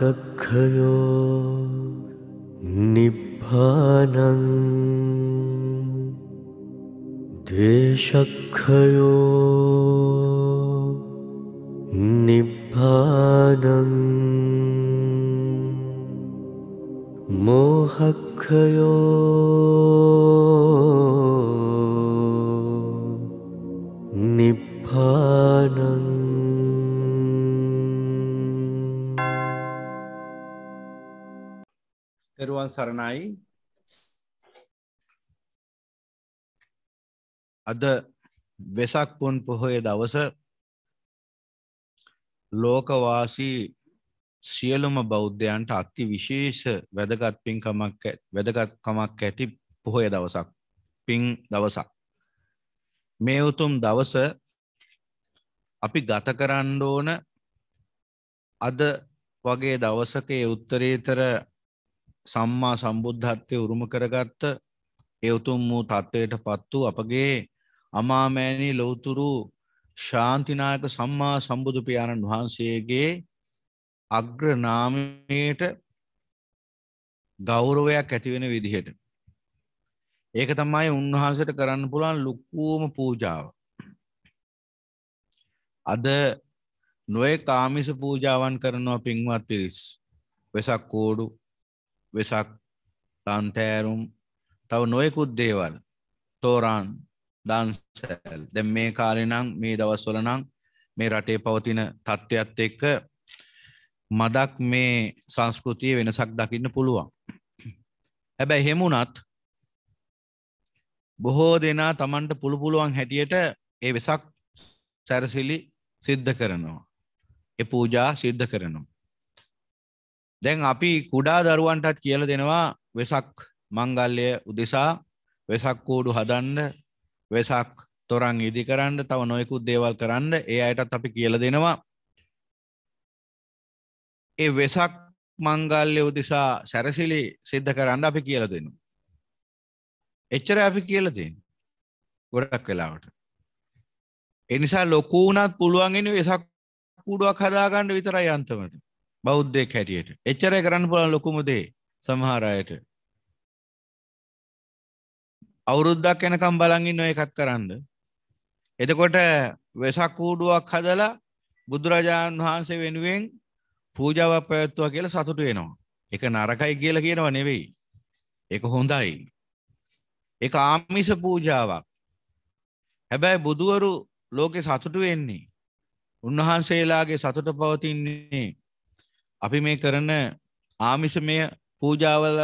कक्षयो निभानं द्वेषक्षयो निभानं मोहक्षयो තෙරුවන් සරණයි අද වෙසක් පුන් පොහොය දවස ලෝකවාසී සියලුම බෞද්ධයන්ට අති විශේෂ වැදගත් පින්කමක් වැදගත්කමක් ඇති පොහොය දවසක් පින් දවසක් මේ උතුම් දවස අපි ගත කරන්න ඕන අද වගේ දවසක උත්තරීතර සම්මා සම්බුද්ධත්වය උරුම කරගත්ත එවතුම් වූ තත්ත්වයට පත් වූ අපගේ අමාමෑණී ලොවතුරු ශාන්තිනායක සම්මා සම්බුදු පියාණන් වහන්සේගේ අග්‍රනාමයට ගෞරවයක් ඇතිවෙන විදිහට. ඒක තමයි උන්වහන්සට කරන්න පුළන් ලොක්කූම පූජාව. අද නොය කාමිස පූජාවන් කරනවා පින්වත් පිරිස් වෙසක් කෝඩු වෙසක් ලන්තෑරුම් තව නොයෙකුත් දේවල් තෝරාන් දන්සැල් දැ මේ කාලෙනං මේ දවස්වලනං මේ රටේ පවතින තත්ත්වත් එක්ක මදක් මේ සංස්කෘතිය වෙනසක් දකින්න පුළුවන්. හැබැයි හෙමුණත් බොහෝ දෙනා තමන්ට පුළුපුළුවන් හැටියට ඒ වෙසක් සැරසිලි සිද්ධ කරනවා. එ පූජා සිද්ධ කරනවා. දැන් අපි කුඩා දරුවන්ටත් කියල දෙනවා වෙසක් මංගල්ලය උදෙසා වෙසක් කූඩු හදන්ඩ වෙසක් තොරන් ඉදි කරන්න තව නොයකුත් දේවල් කරන්න ඒ අයටත් අපි කියල දෙනවා ඒ වෙසක් මංගල්ලය උදෙසා සැරසිලි සිද්ධ කරන්න අපි කියල දෙනු. එච්චර අපි කියලතින් ගොඩක් වෙලාවට. එනිසා ලොකූනත් පුළුවන්ගෙන වෙසක් කුඩුවක් හදාගන්න විතර යන්තමට බෞද්ධයෙක් හැටියට. එච්චරයි කරන්න පුළුවන් ලොකුම දේ සමහර අයට. අවුරුද්දක් එනකම් බලන් ඉන්න එකක් කරන්න. එතකොට වෙසක් කූඩුවක් හදලා බුදුරජාණන් වහන්සේ වෙනුවෙන් පූජාවක් පැවැත්වුවා කියලා සතුටු වෙනවා. ඒක නරකයි කියලා කියනව නෙවෙයි. ඒක හොඳයි. ඒක ආමිෂ පූජාවක්. හැබැයි බුදුවරු ලෝකේ සතුටු වෙන්නේ උන්වහන්සේලාගේ සතුට පවතින්නේ අපි මේ කරන ආමිෂමය පූජාවල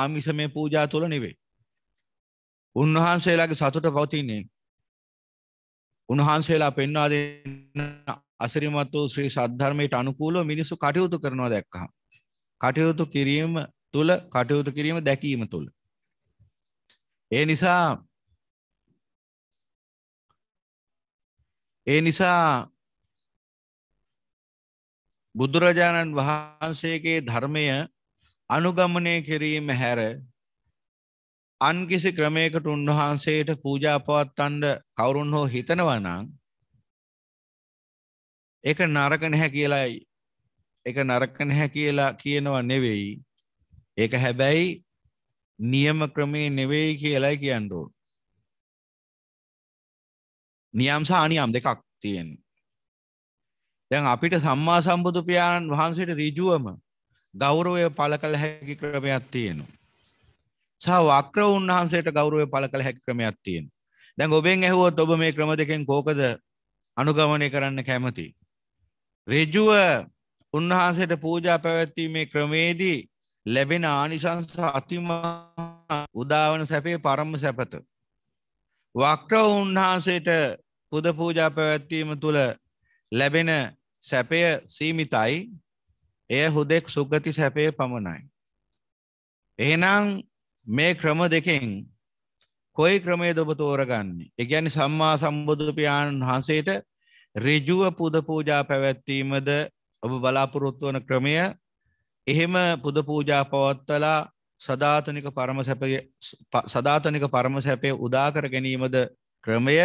ආමිෂමය පූජා තුළ නෙවෙයි. උන්වහන්සේලාගේ සතුට පවතින්නේ උන්වහන්සේලා පෙන්වා දෙන අසිරිමත් වූ ශ්‍රී සද්ධර්මයට අනුකූලව මිනිස්සු කටයුතු කරනවා දැක්කහම කටයුතු කිරීම තුළ කටයුතු කිරීම දැකීම තුළ ඒ නිසා ඒ නිසා බුදුරජාණන් වහන්සේගේ ධර්මය අනුගමනය කිරීම හැර අන්කිසි ක්‍රමයකට උන්වහන්සේට පූජා පවත්වන්න කවුරුන් හෝ හිතනවා නම් ඒක නරක නැහැ කියලායි ඒක නරක නැහැ කියලා කියනවා නෙවෙයි ඒක හැබැයි නියම ක්‍රමේ නෙවෙයි කියලායි කියන්න ඕන. නියම් සහ අනියම් දෙකක් තියෙනවා. දැන් අපිට සම්මා සම්බුදු පියාණන් වහන්සේට ඍජුවම ගෞරවය පළ කළ හැකි ක්‍රමයක් තියෙනවා. සහ වක්‍ර උන්වහන්සේට ගෞරවය පළ කළ හැකි ක්‍රමයක් තියෙනවා. දැන් ඔබෙන් ඇහුවොත් ඔබ මේ ක්‍රම දෙකෙන් කෝකද අනුගමනය කරන්න කැමති? ඍජුව උන්වහන්සේට පූජා පැවැත්වීමේ ක්‍රමේදී ලැබෙන ආනිසංස අතිමා උදාවන සැපේ පරම සැපත. වක්‍ර උන්වහන්සේට පුද පූජා පැවැත්වීම තුළ ලැබෙන සැපය සීමිතයි එය හුදෙක් සුගති සැපය පමණයි. එහෙනම් මේ ක්‍රම දෙකෙන් කොයි ක්‍රමේද ඔබ තෝරගන්නේ. ඒ කියන්නේ සම්මා සම්බුදු පියාණන් වහන්සේට ඍජුව පුද පූජා පැවැත්වීමද ඔබ බලාපොරොත්තු වන ක්‍රමය. එහෙම පුද පූජා පවත්වලා සදාතනික පරම සැපය සදාතනික පරම සැපය උදා කර ගැනීමද ක්‍රමය.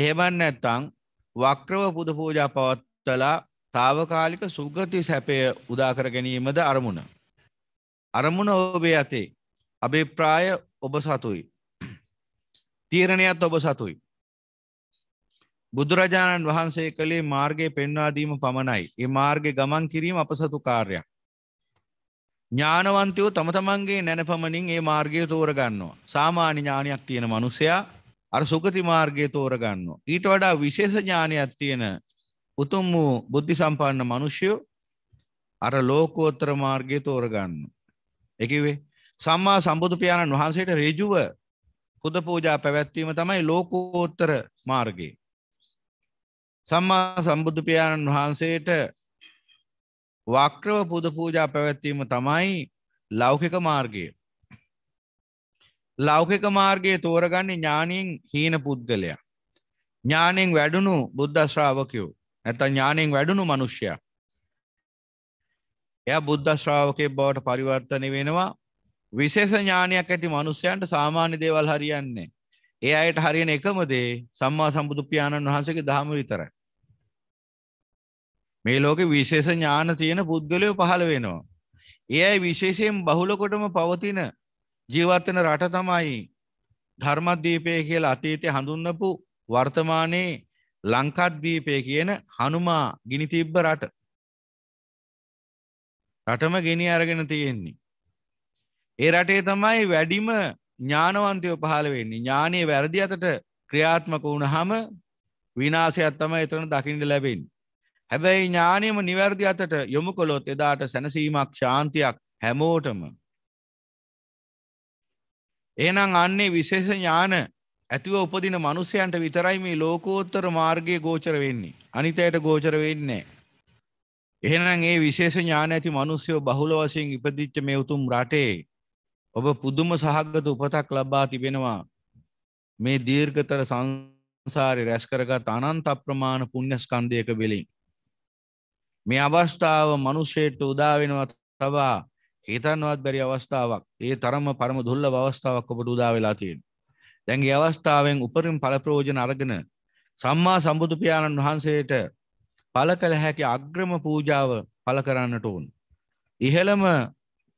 එහෙම නැත්නම් වක්‍රව පුද පූජා පවත් උත්තලා తాවකාලික සුගති සැපය උදා කර ගැනීමද අරමුණ. අරමුණ ඔබේ ඇතේ. අභිප්‍රාය ඔබ සතුයි. තීරණයත් ඔබ සතුයි. බුදුරජාණන් වහන්සේ කළේ මාර්ගයේ පෙන්වා දීම පමණයි. ඒ මාර්ගේ ගමන් කිරීම අපසතු කාර්යයක්. ඥානවන්තයෝ තම තමන්ගේ නැනපමණින් ඒ මාර්ගය තෝරගන්නවා. සාමාන්‍ය ඥානයක් තියෙන මිනිසයා අර සුගති මාර්ගය තෝරගන්නවා. ඊට වඩා විශේෂ ඥානයක් තියෙන උතුම් වූ බුද්ධි සම්පන්න මිනිස්සු අර ලෝකෝත්තර මාර්ගය තෝරගන්න. ඒ කිව්වේ සම්මා සම්බුදු පියාණන් වහන්සේට ඍජුව පුද පූජා පැවැත්වීම තමයි ලෝකෝත්තර මාර්ගය. සම්මා සම්බුදු පියාණන් වහන්සේට වක්‍රව පුද පූජා පැවැත්වීම තමයි ලෞකික මාර්ගය. ලෞකික මාර්ගයේ තෝරගන්නේ ඥානයෙන් හීන පුද්ගලයා. ඥානෙන් වැඩුණු බුද්ධ ශ්‍රාවකයෝ නැත්තම් ඥාණයෙන් වැඩුණු මිනිසයා. එයා බුද්ධ ශ්‍රාවකයෙක් බවට පරිවර්තනය වෙනවා. විශේෂ ඥානයක් ඇති මිනිසයන්ට සාමාන්‍ය දේවල් හරියන්නේ ඒ අයට හරියන එකම දේ සම්මා සම්බුදු පියාණන් වහන්සේගේ ධර්ම විතරයි. මේ ලෝකෙ විශේෂ ඥාන තියෙන පුද්ගලයෝ පහළ වෙනවා. ඒ අය විශේෂයෙන් බහුලකොටම පවතින ජීවත් වෙන රට තමයි ධර්මද්වීපය කියලා අතීතයේ හඳුන්වපු වර්තමානයේ ලංකත්දීපය කියන හනුමා ගිනිතිබ්බ රට රටම ගෙනි අරගෙන තියෙන්නේ. ඒ රටේ තමයි වැඩිම ඥානවන්තයෝ පහළ වෙන්නේ ඥානයේ වැරදි අතට ක්‍රියාත්මක වුණහම විනාශයක් තමයි එතන දකින්න ලැබෙන්නේ. හැබැයි ඥානයම නිවැරදි අතට යොමු කළොත් එදාට සැනසීමක් ශාන්තියක් හැමෝටම. එහෙනම් අන්නේ විශේෂ ඥාන ඇතිව උපදින මිනිසයන්ට විතරයි මේ ලෝකෝත්තර මාර්ගයේ ගෝචර වෙන්නේ. අනිත අයට ගෝචර වෙන්නේ එහෙනම් ඒ විශේෂ ඥාන ඇති මිනිස්සු බහුල වශයෙන් ඉපදිච්ච මේ උතුම් රටේ ඔබ පුදුම සහගත උපතක් ලබා තිබෙනවා. මේ දීර්ඝතර සංසාරේ රැස් කරගත් අනන්ත අප්‍රමාණ පුණ්‍ය ස්කන්ධයක බෙලින්. මේ අවස්ථාව මිනිසෙට උදා වෙනවා තවා හිතන්නවත් බැරි අවස්ථාවක්. ඒ තරම්ම පරම දුර්ලභ අවස්ථාවක් ඔබට උදා වෙලා තියෙනවා. දැන්ගේ අවස්ථාවෙන් උපරිම් පලප්‍රෝජන අරගෙන සම්මා සම්බුදුපාණන් වහන්සේට පල කළ හැකි අග්‍රම පූජාව පල කරන්නට ඕන්. ඉහළම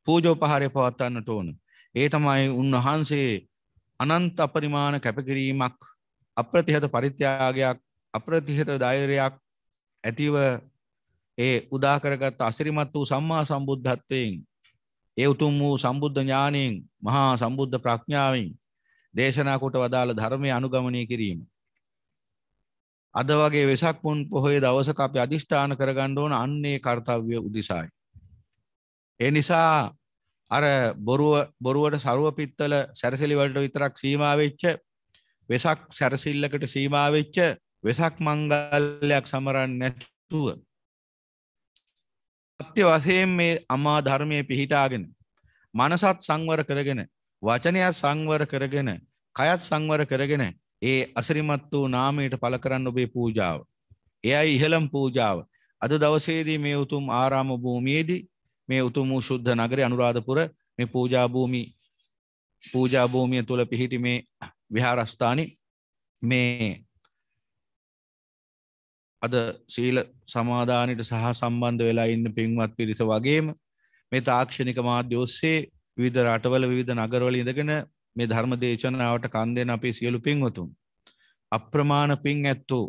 පූජෝපහාරය පවත්වන්නට ඕන. ඒ තමයි උන්වහන්සේ අනන්ත අපරිමාණ කැපකිරීමක් අප්‍රතිහත පරිත්‍යාගයක් අප්‍රතිහත ධෛර්යයක් ඇතිව ඒ උදාකරගත් අසිරිමත් වූ සම්මා සම්බුද්ධත්වයෙන් ඒ උතුම් වූ සම්බුද්ධ ඥානයෙන් මහා සම්බුද්ධ ප්‍රඥාවෙන් දේශනා කොට වදාළ ධර්මය අනුගමනය කිරීම. අද වගේ වෙසක් පුන් පොහොය දවසක අපි අධිෂ්ඨාන කරගන්න ඕන අන්නේ කාර්යය උදිසායි. ඒ නිසා අර බොරුව බොරුවට ਸਰව පිත්තල සැරසිලි වලට විතරක් සීමා වෙච්ච වෙසක් සැරසිල්ලකට සීමා වෙච්ච වෙසක් මංගල්‍යයක් සමරන්නේ නැතුව සත්‍ය වශයෙන් මේ අමා ධර්මයේ පිහිටාගෙන මනසත් සංවර කරගෙන වචනය සංවර කරගෙන කයත් සංවර කරගෙන ඒ අසිරිමත් වූ නාමයට පළ කරන්න ඔබේ පූජාව. එයයි ඉහළම් පූජාව. අද දවසේදී මේ උතුම් ආරාම භූමියේදී මේ උතුම් වූ ශුද්ධ නගරේ අනුරාධපුර මේ පූජා භූමි පූජා භූමිය තුල පිහිටි මේ විහාරස්ථානි මේ අද සීල සමාදානයට සහ සම්බන්ධ වෙලා ඉන්න පින්වත් පිරිස වගේම මේ තාක්ෂණික මාධ්‍ය ඔස්සේ විධ රටවල විධ නගරවල ඉඳගෙන මේ ධර්ම දේශනාවට කන් දෙන අපේ සියලු පින්වතුන් අප්‍රමාණ පින් ඇත්තෝ